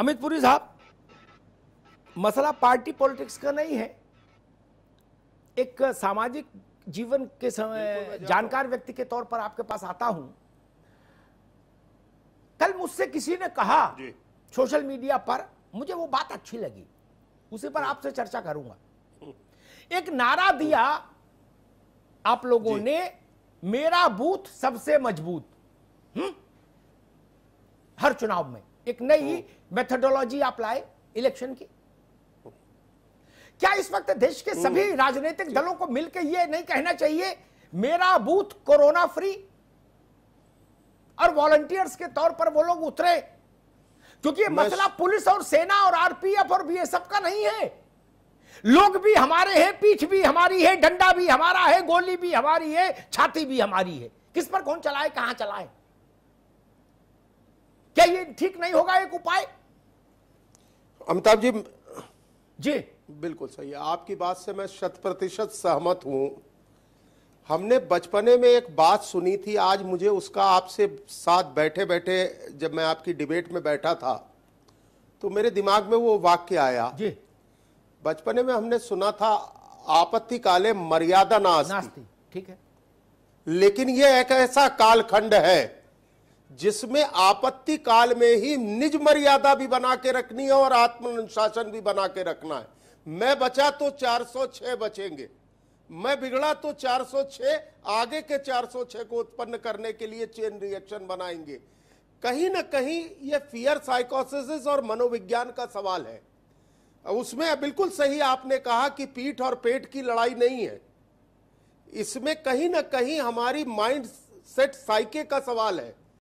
अमित पुरी साहब मसला party politics का नहीं है एक सामाजिक जीवन के समय जानकार व्यक्ति के तौर पर आपके पास आता हूं कल मुझसे किसी ने कहा सोशल मीडिया पर मुझे वो बात अच्छी लगी उसी पर हम्म। आपसे चर्चा करूंगा एक नारा हम्म। दिया आप लोगों ने मेरा बूथ सबसे मजबूत हम्म, हर चुनाव में एक नई मेथडोलॉजी आप लाए इलेक्शन की क्या इस वक्त देश के हम्म। सभी राजनीतिक दलों को मिलकर यह नहीं कहना चाहिए मेरा बूथ कोरोना फ्री और वॉलंटियर्स के तौर पर वो लोग उतरे क्योंकि मसला पुलिस और सेना और आरपीएफ और बीएसएफ का नहीं है लोग भी हमारे हैं पीठ भी हमारी है डंडा भी हमारा है गोली भी हमारी है छाती भी हमारी है किस पर कौन चलाए कहां चलाए क्या ये ठीक नहीं होगा एक उपाय अमिताभ जी जी बिल्कुल सही है आपकी बात से मैं शत प्रतिशत सहमत हूं हमने बचपने में एक बात सुनी थी आज मुझे उसका आपसे साथ बैठे बैठे जब मैं आपकी डिबेट में बैठा था तो मेरे दिमाग में वो वाक्य आया जी बचपने में हमने सुना था आपत्ति काले मर्यादा नास्ती ठीक है लेकिन यह एक ऐसा कालखंड है जिसमें आपत्ति काल में ही निज मर्यादा भी बना के रखनी है और आत्म अनुशासन भी बना के रखना है मैं बचा तो 406 बचेंगे मैं बिगड़ा तो 406 आगे के 406 को उत्पन्न करने के लिए चेन रिएक्शन बनाएंगे कहीं ना कहीं ये फियर साइकोसिस और मनोविज्ञान का सवाल है उसमें बिल्कुल सही आपने कहा कि पीठ और पेट की लड़ाई नहीं है इसमें कहीं ना कहीं हमारी माइंड सेट साइके का सवाल है